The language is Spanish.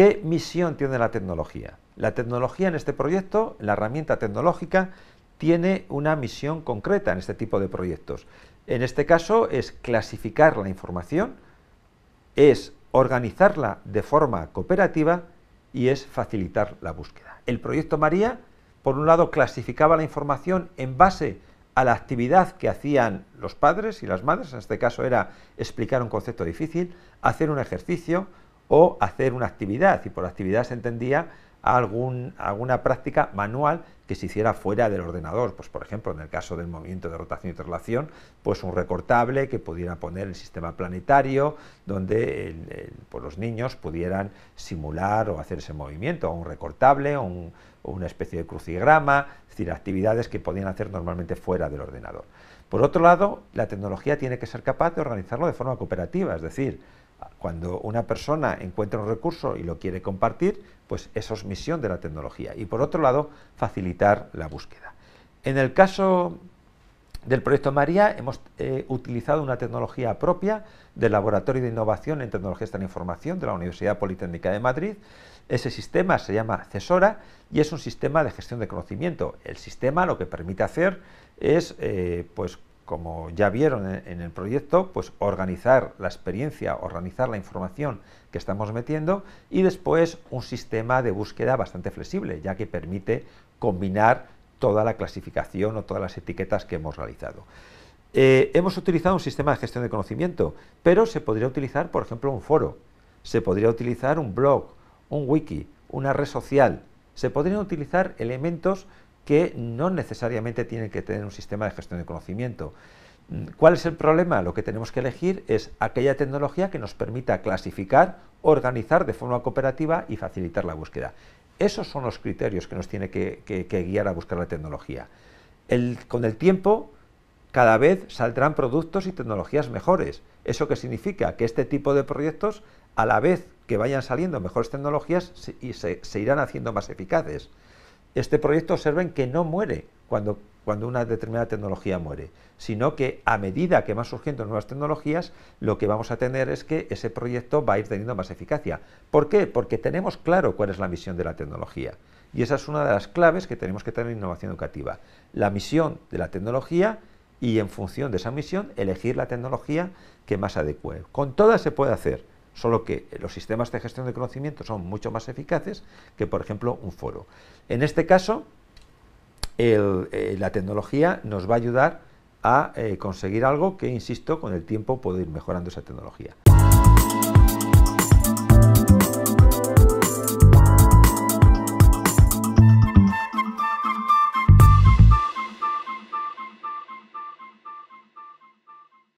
¿Qué misión tiene la tecnología? La tecnología en este proyecto, la herramienta tecnológica, tiene una misión concreta en este tipo de proyectos. En este caso es clasificar la información, es organizarla de forma cooperativa y es facilitar la búsqueda. El proyecto María, por un lado, clasificaba la información en base a la actividad que hacían los padres y las madres, en este caso era explicar un concepto difícil, hacer un ejercicio, o hacer una actividad, y por actividad se entendía algún, alguna práctica manual que se hiciera fuera del ordenador, pues por ejemplo en el caso del movimiento de rotación y traslación, pues un recortable que pudiera poner el sistema planetario, donde pues los niños pudieran simular o hacer ese movimiento, o un recortable, o, o una especie de crucigrama, es decir, actividades que podían hacer normalmente fuera del ordenador. Por otro lado, la tecnología tiene que ser capaz de organizarlo de forma cooperativa, es decir, cuando una persona encuentra un recurso y lo quiere compartir, pues eso es misión de la tecnología. Y por otro lado, facilitar la búsqueda. En el caso del proyecto María hemos eh, utilizado una tecnología propia del Laboratorio de Innovación en Tecnologías de la Información de la Universidad Politécnica de Madrid. Ese sistema se llama CESORA y es un sistema de gestión de conocimiento. El sistema lo que permite hacer es eh, pues, como ya vieron en el proyecto, pues organizar la experiencia, organizar la información que estamos metiendo y después un sistema de búsqueda bastante flexible, ya que permite combinar toda la clasificación o todas las etiquetas que hemos realizado. Eh, hemos utilizado un sistema de gestión de conocimiento, pero se podría utilizar, por ejemplo, un foro, se podría utilizar un blog, un wiki, una red social, se podrían utilizar elementos que no necesariamente tienen que tener un sistema de gestión de conocimiento. ¿Cuál es el problema? Lo que tenemos que elegir es aquella tecnología que nos permita clasificar, organizar de forma cooperativa y facilitar la búsqueda. Esos son los criterios que nos tiene que, guiar a buscar la tecnología. con el tiempo, cada vez saldrán productos y tecnologías mejores. ¿Eso qué significa? Que este tipo de proyectos, a la vez que vayan saliendo mejores tecnologías, y se irán haciendo más eficaces este proyecto observen que no muere cuando, una determinada tecnología muere, sino que a medida que van surgiendo nuevas tecnologías, lo que vamos a tener es que ese proyecto va a ir teniendo más eficacia. ¿Por qué? Porque tenemos claro cuál es la misión de la tecnología. Y esa es una de las claves que tenemos que tener en innovación educativa. La misión de la tecnología y en función de esa misión elegir la tecnología que más adecue. Con todas se puede hacer, solo que los sistemas de gestión de conocimiento son mucho más eficaces que, por ejemplo, un foro. En este caso, eh, la tecnología nos va a ayudar a eh, conseguir algo que, insisto, con el tiempo puede ir mejorando esa tecnología.